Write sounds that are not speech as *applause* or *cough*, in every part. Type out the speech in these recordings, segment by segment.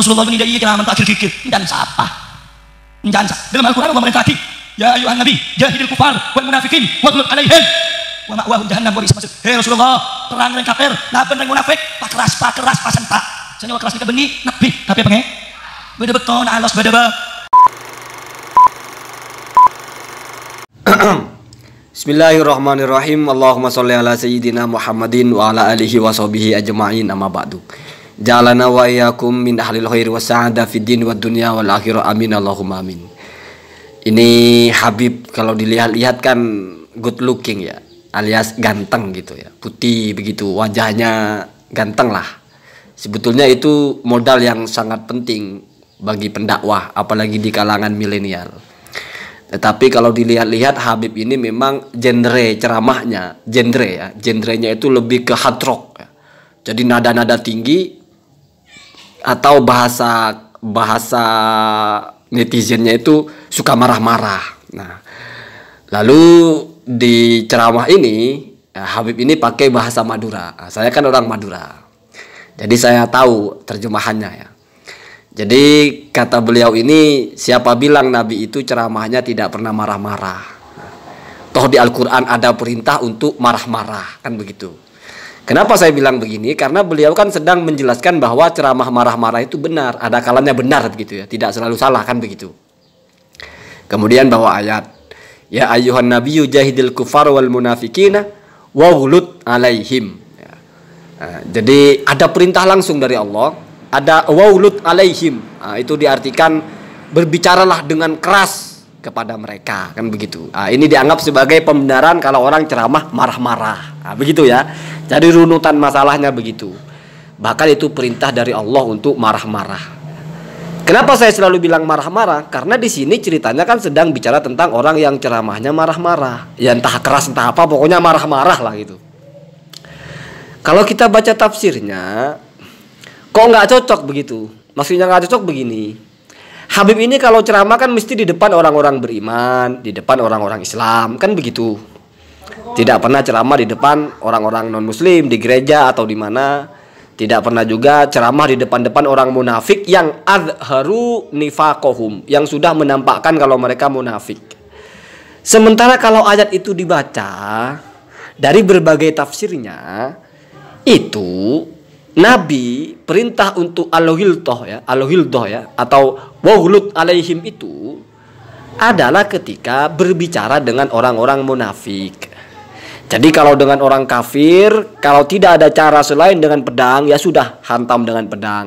Rasulullah ini dari kelaman tak kikir dan siapa dan dalam Al-Quran Allah merintah ya ayuhan nabi jahidil kufar wal munafikin waglub alaihim wa ma'wahum jahannam wa bisa masuk hei Rasulullah terang dengan kafir lapan dengan munafik pak keras pak keras pak sentak senyawa keras kita benih nabi tapi apa nge beda beton alas beda be Bismillahirrahmanirrahim Allahumma sholli ala sayyidina Muhammadin wa ala alihi wa sahbihi ajma'in amma ba'du Jalana wa iyyakum min ahlil wa sa'ada fid din wad dunya wal akhirah amin Allahumma amin. Ini Habib kalau dilihat-lihat kan good looking ya, alias ganteng gitu ya. Putih begitu, wajahnya ganteng lah. Sebetulnya itu modal yang sangat penting bagi pendakwah apalagi di kalangan milenial. Tetapi kalau dilihat-lihat Habib ini memang genre ceramahnya, genre ya, genrenya itu lebih ke hard rock. Ya. Jadi nada-nada tinggi atau bahasa bahasa netizennya itu suka marah-marah. Nah, lalu di ceramah ini eh, Habib ini pakai bahasa Madura. Nah, saya kan orang Madura. Jadi saya tahu terjemahannya ya. Jadi kata beliau ini siapa bilang Nabi itu ceramahnya tidak pernah marah-marah. Nah, toh di Al-Quran ada perintah untuk marah-marah kan begitu. Kenapa saya bilang begini? Karena beliau kan sedang menjelaskan bahwa ceramah marah-marah itu benar, ada kalanya benar begitu ya, tidak selalu salah kan begitu. Kemudian bawa ayat, ya ayuhan nabiyyu jahidil kufar wal munafikina wawulut alaihim. Ya. Nah, jadi ada perintah langsung dari Allah, ada wawulut alaihim. Nah, itu diartikan berbicaralah dengan keras kepada mereka kan begitu. Nah, ini dianggap sebagai pembenaran kalau orang ceramah marah-marah. Nah, begitu ya. Jadi runutan masalahnya begitu. Bahkan itu perintah dari Allah untuk marah-marah. Kenapa saya selalu bilang marah-marah? Karena di sini ceritanya kan sedang bicara tentang orang yang ceramahnya marah-marah. Ya entah keras entah apa, pokoknya marah-marah lah gitu. Kalau kita baca tafsirnya, kok nggak cocok begitu? Maksudnya nggak cocok begini Habib ini kalau ceramah kan mesti di depan orang-orang beriman, di depan orang-orang Islam, kan begitu. Tidak pernah ceramah di depan orang-orang non-muslim di gereja atau di mana. Tidak pernah juga ceramah di depan-depan orang munafik yang adharu nifakohum, yang sudah menampakkan kalau mereka munafik. Sementara kalau ayat itu dibaca dari berbagai tafsirnya, itu Nabi perintah untuk alohiltoh ya, alohiltoh ya, atau wahulut alaihim itu adalah ketika berbicara dengan orang-orang munafik. Jadi kalau dengan orang kafir, kalau tidak ada cara selain dengan pedang, ya sudah hantam dengan pedang.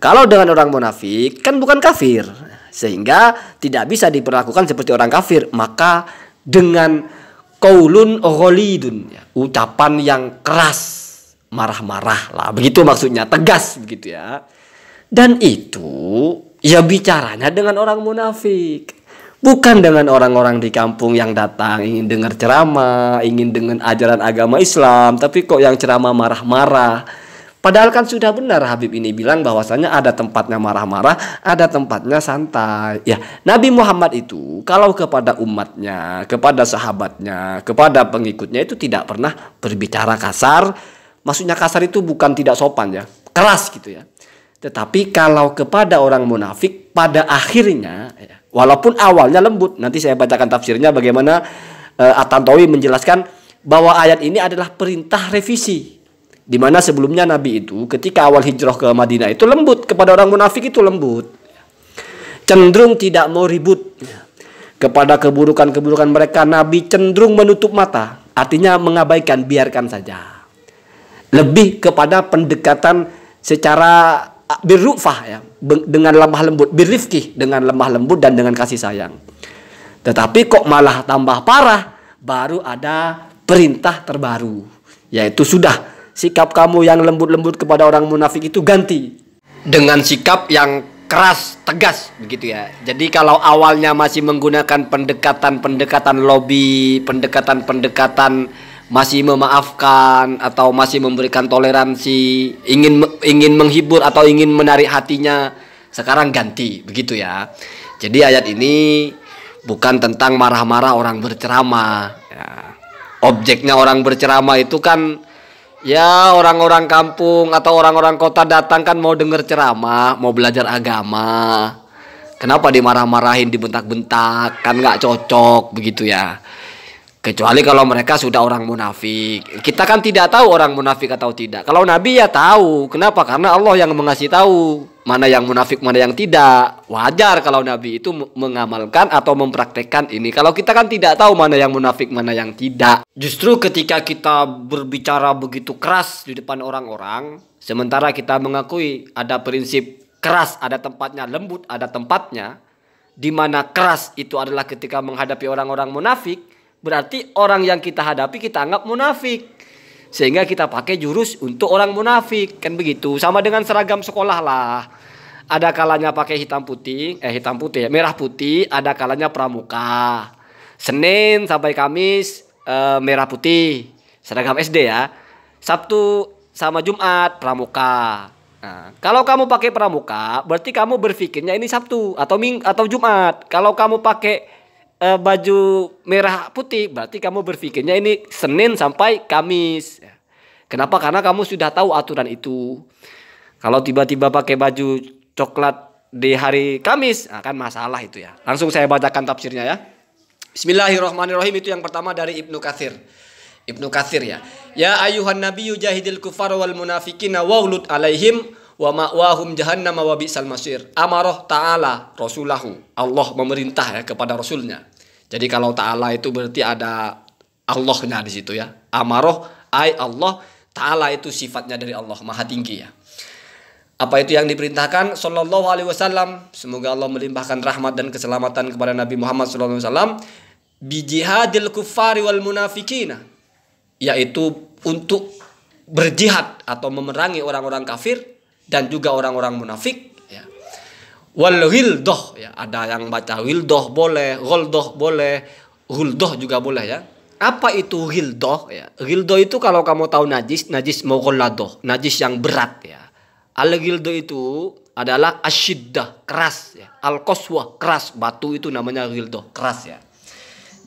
Kalau dengan orang munafik, kan bukan kafir, sehingga tidak bisa diperlakukan seperti orang kafir. Maka dengan kaulun ghalidun, ya, ucapan yang keras marah-marah lah begitu maksudnya tegas begitu ya dan itu ya bicaranya dengan orang munafik bukan dengan orang-orang di kampung yang datang ingin dengar ceramah ingin dengan ajaran agama Islam tapi kok yang ceramah marah-marah Padahal kan sudah benar Habib ini bilang bahwasanya ada tempatnya marah-marah, ada tempatnya santai. Ya, Nabi Muhammad itu kalau kepada umatnya, kepada sahabatnya, kepada pengikutnya itu tidak pernah berbicara kasar, Maksudnya kasar itu bukan tidak sopan ya, keras gitu ya. Tetapi kalau kepada orang munafik pada akhirnya ya, walaupun awalnya lembut, nanti saya bacakan tafsirnya bagaimana uh, eh, Atantowi menjelaskan bahwa ayat ini adalah perintah revisi. Di mana sebelumnya Nabi itu ketika awal hijrah ke Madinah itu lembut kepada orang munafik itu lembut. Cenderung tidak mau ribut. Ya. Kepada keburukan-keburukan mereka Nabi cenderung menutup mata, artinya mengabaikan, biarkan saja lebih kepada pendekatan secara ah, birrufah ya dengan lemah lembut birrifki dengan lemah lembut dan dengan kasih sayang tetapi kok malah tambah parah baru ada perintah terbaru yaitu sudah sikap kamu yang lembut-lembut kepada orang munafik itu ganti dengan sikap yang keras tegas begitu ya jadi kalau awalnya masih menggunakan pendekatan pendekatan lobby pendekatan pendekatan masih memaafkan atau masih memberikan toleransi ingin ingin menghibur atau ingin menarik hatinya sekarang ganti begitu ya jadi ayat ini bukan tentang marah-marah orang berceramah ya. objeknya orang berceramah itu kan ya orang-orang kampung atau orang-orang kota datang kan mau dengar ceramah mau belajar agama kenapa dimarah-marahin dibentak-bentak kan nggak cocok begitu ya kecuali kalau mereka sudah orang munafik. Kita kan tidak tahu orang munafik atau tidak. Kalau Nabi ya tahu. Kenapa? Karena Allah yang mengasih tahu mana yang munafik, mana yang tidak. Wajar kalau Nabi itu mengamalkan atau mempraktekkan ini. Kalau kita kan tidak tahu mana yang munafik, mana yang tidak. Justru ketika kita berbicara begitu keras di depan orang-orang, sementara kita mengakui ada prinsip keras, ada tempatnya, lembut ada tempatnya, di mana keras itu adalah ketika menghadapi orang-orang munafik Berarti orang yang kita hadapi kita anggap munafik. Sehingga kita pakai jurus untuk orang munafik. Kan begitu. Sama dengan seragam sekolah lah. Ada kalanya pakai hitam putih, eh hitam putih, ya. merah putih, ada kalanya pramuka. Senin sampai Kamis eh, merah putih, seragam SD ya. Sabtu sama Jumat pramuka. Nah, kalau kamu pakai pramuka, berarti kamu berpikirnya ini Sabtu atau Ming atau Jumat. Kalau kamu pakai uh, baju merah putih, berarti kamu berpikirnya ini Senin sampai Kamis. Ya. Kenapa? Karena kamu sudah tahu aturan itu. Kalau tiba-tiba pakai baju coklat di hari Kamis, akan nah kan masalah itu ya. Langsung saya bacakan tafsirnya ya. Bismillahirrahmanirrahim itu yang pertama dari Ibnu Katsir. Ibnu Katsir ya. Ya ayuhan nabiyyu jahidil kufar wal munafiqina waghlud alaihim wa ma'wahum jahannam wa bi'sal masir. Amarah ta'ala rasulahu. Allah memerintah ya kepada rasulnya. Jadi kalau ta'ala itu berarti ada Allahnya di situ ya. Amarah ai Allah ta'ala itu sifatnya dari Allah maha tinggi ya. Apa itu yang diperintahkan sallallahu alaihi wasallam? Semoga Allah melimpahkan rahmat dan keselamatan kepada Nabi Muhammad sallallahu alaihi wasallam bijihadil kufari wal munafikina yaitu untuk berjihad atau memerangi orang-orang kafir dan juga orang-orang munafik ya. Wal ya, ada yang baca wildoh boleh, goldoh boleh, huldoh juga boleh ya. Apa itu hildoh ya? Hildoh itu kalau kamu tahu najis, najis mogoladoh najis yang berat ya. Al hildoh itu adalah asyiddah, keras ya. Al koswa keras, batu itu namanya hildoh, keras ya.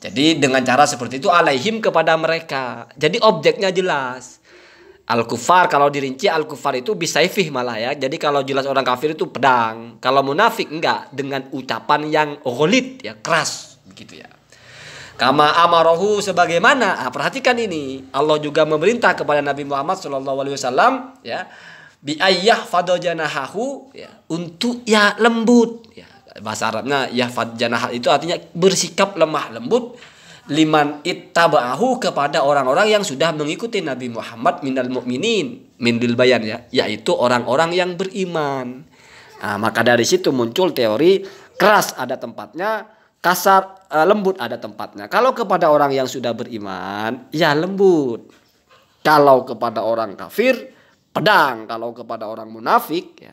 Jadi dengan cara seperti itu alaihim kepada mereka. Jadi objeknya jelas Al-Kufar kalau dirinci Al-Kufar itu bisa ifih malah ya. Jadi kalau jelas orang kafir itu pedang. Kalau munafik enggak dengan ucapan yang golit ya, keras begitu ya. Kama amarohu sebagaimana nah, perhatikan ini Allah juga memerintah kepada Nabi Muhammad Shallallahu Alaihi Wasallam ya bi ayah fadojanahahu ya untuk ya lembut ya bahasa Arabnya ya fadjanah itu artinya bersikap lemah lembut liman ittaba'ahu kepada orang-orang yang sudah mengikuti Nabi Muhammad minal mu'minin mindil bayan ya yaitu orang-orang yang beriman nah, maka dari situ muncul teori keras ada tempatnya kasar ah, lembut ada tempatnya kalau kepada orang yang sudah beriman ya lembut kalau kepada orang kafir pedang kalau kepada orang munafik ya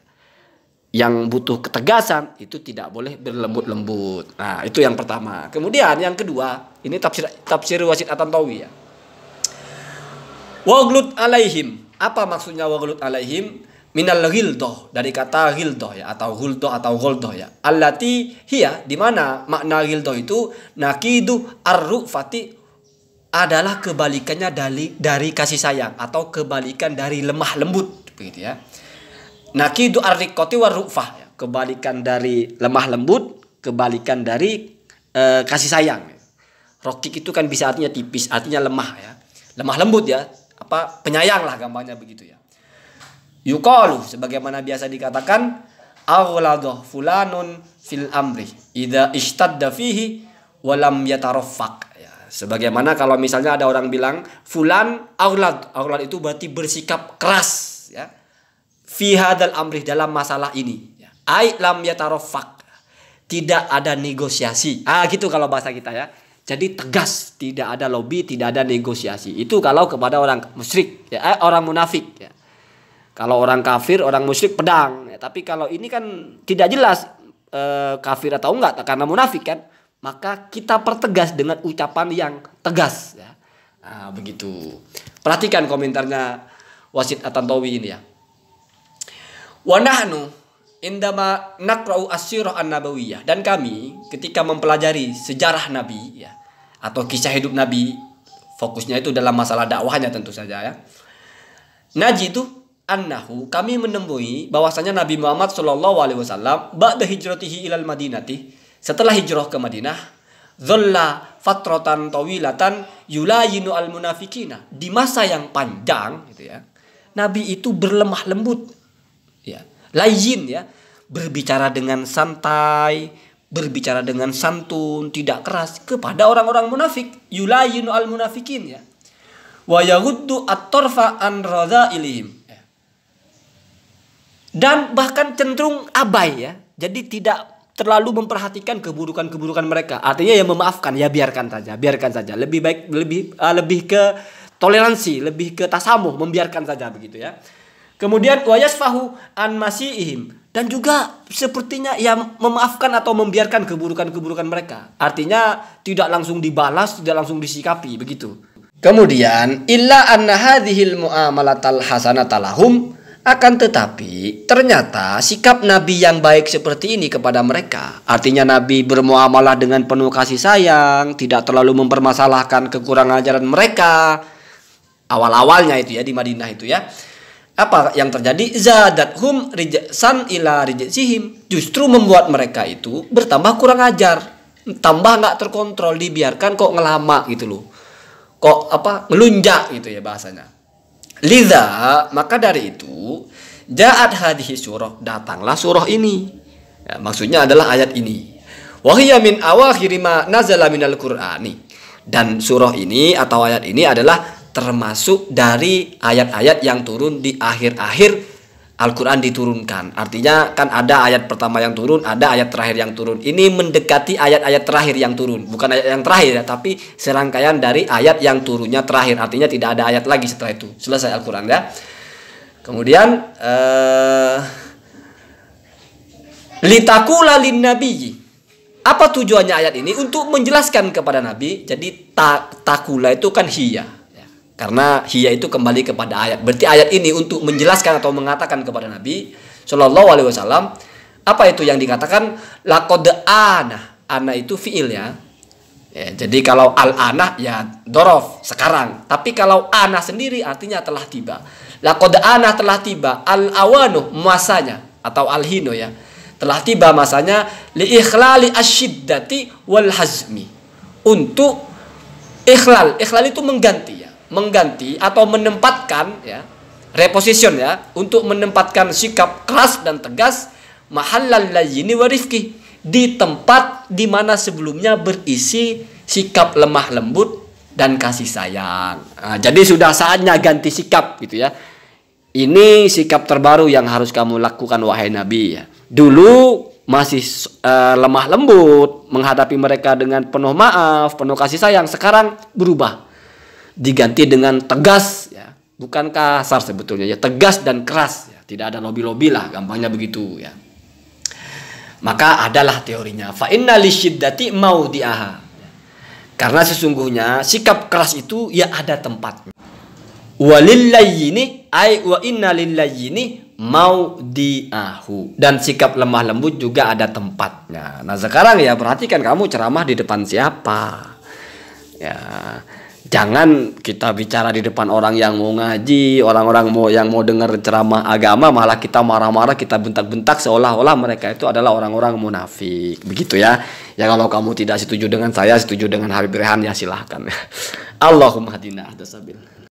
yang butuh ketegasan itu tidak boleh berlembut-lembut. Nah, itu yang pertama. Kemudian yang kedua, ini tafsir tafsir Wasit Atantawi ya. Waglut alaihim. Apa maksudnya waglut alaihim? Minal ghildoh dari kata ghildoh ya atau ghuldoh atau ghuldoh ya. Allati hiya di mana makna ghildoh itu nakidu arrufati adalah kebalikannya dari dari kasih sayang atau kebalikan dari lemah lembut begitu ya. Nakidu arrikoti warufah kebalikan dari lemah lembut, kebalikan dari uh, kasih sayang. Rokik itu kan bisa artinya tipis, artinya lemah ya. Lemah lembut ya, apa penyayang lah gambarnya begitu ya. Yukalu sebagaimana biasa dikatakan aghladah fulanun fil amri ida ishtadda fihi walam yatarofak." ya. Sebagaimana kalau misalnya ada orang bilang fulan aghlad, aghlad itu berarti bersikap keras ya fi hadal amri dalam masalah ini. Ya. Ai lam yatarofak. Tidak ada negosiasi. Ah gitu kalau bahasa kita ya. Jadi tegas, tidak ada lobby, tidak ada negosiasi. Itu kalau kepada orang musyrik, ya, eh, orang munafik. Ya. Kalau orang kafir, orang musyrik pedang. Ya, tapi kalau ini kan tidak jelas eh, kafir atau enggak karena munafik kan. Maka kita pertegas dengan ucapan yang tegas. Ya. Nah, begitu. Perhatikan komentarnya Wasit Atantowi ini ya. Wanahnu indama nakra'u asyirah an-nabawiyah dan kami ketika mempelajari sejarah Nabi ya atau kisah hidup Nabi fokusnya itu dalam masalah dakwahnya tentu saja ya. Naji itu annahu kami menemui bahwasanya Nabi Muhammad Shallallahu alaihi wasallam ba'da hijratihi ilal Madinati setelah hijrah ke Madinah dhalla fatrotan tawilatan yulayinu al munafikina di masa yang panjang gitu ya Nabi itu berlemah lembut layin ya berbicara dengan santai berbicara dengan santun tidak keras kepada orang-orang munafik yulayin al munafikin ya wa yahuddu at-tarfa an dan bahkan cenderung abai ya jadi tidak terlalu memperhatikan keburukan-keburukan mereka artinya ya memaafkan ya biarkan saja biarkan saja lebih baik lebih uh, lebih ke toleransi lebih ke tasamuh membiarkan saja begitu ya Kemudian wayasfahu an masihim dan juga sepertinya ia memaafkan atau membiarkan keburukan-keburukan mereka. Artinya tidak langsung dibalas, tidak langsung disikapi begitu. Kemudian illa anna hadhil muamalatal hasanatalahum akan tetapi ternyata sikap Nabi yang baik seperti ini kepada mereka Artinya Nabi bermuamalah dengan penuh kasih sayang Tidak terlalu mempermasalahkan kekurangan ajaran mereka Awal-awalnya itu ya di Madinah itu ya apa yang terjadi hum rijasan ila rijasihim justru membuat mereka itu bertambah kurang ajar tambah nggak terkontrol dibiarkan kok ngelama gitu loh kok apa ngelunjak gitu ya bahasanya liza maka dari itu jaat hadhi surah datanglah surah ini ya, maksudnya adalah ayat ini wahyamin min awakhirima nazala minal qur'ani dan surah ini atau ayat ini adalah termasuk dari ayat-ayat yang turun di akhir-akhir Al-Quran diturunkan Artinya kan ada ayat pertama yang turun Ada ayat terakhir yang turun Ini mendekati ayat-ayat terakhir yang turun Bukan ayat yang terakhir ya Tapi serangkaian dari ayat yang turunnya terakhir Artinya tidak ada ayat lagi setelah itu Selesai Al-Quran ya Kemudian eh, litakula lin nabi Apa tujuannya ayat ini? Untuk menjelaskan kepada Nabi Jadi takula itu kan hiya karena hiya itu kembali kepada ayat. Berarti ayat ini untuk menjelaskan atau mengatakan kepada Nabi Shallallahu Alaihi Wasallam apa itu yang dikatakan lakode ana ana itu fiil ya. ya jadi kalau al ana ya dorof sekarang tapi kalau ana sendiri artinya telah tiba lakode ana telah tiba al awanu masanya atau al hino ya telah tiba masanya li ikhlali asyiddati wal hazmi untuk ikhlal ikhlal itu mengganti ya mengganti atau menempatkan ya reposition ya untuk menempatkan sikap keras dan tegas mahallal layyini warifki di tempat di mana sebelumnya berisi sikap lemah lembut dan kasih sayang. Nah, jadi sudah saatnya ganti sikap gitu ya. Ini sikap terbaru yang harus kamu lakukan wahai Nabi ya. Dulu masih uh, lemah lembut menghadapi mereka dengan penuh maaf, penuh kasih sayang. Sekarang berubah diganti dengan tegas ya bukan kasar sebetulnya ya tegas dan keras ya tidak ada lobby-lobby lah gampangnya begitu ya maka adalah teorinya fa inna mau diaha karena sesungguhnya sikap keras itu ya ada tempatnya walillayyini ay wa inna lillayyini diahu dan sikap lemah lembut juga ada tempatnya nah sekarang ya perhatikan kamu ceramah di depan siapa ya jangan kita bicara di depan orang yang mau ngaji, orang-orang mau yang mau dengar ceramah agama malah kita marah-marah, kita bentak-bentak seolah-olah mereka itu adalah orang-orang munafik. Begitu ya. Ya kalau kamu tidak setuju dengan saya, setuju dengan Habib Rehan ya silahkan. *laughs* Allahumma hadina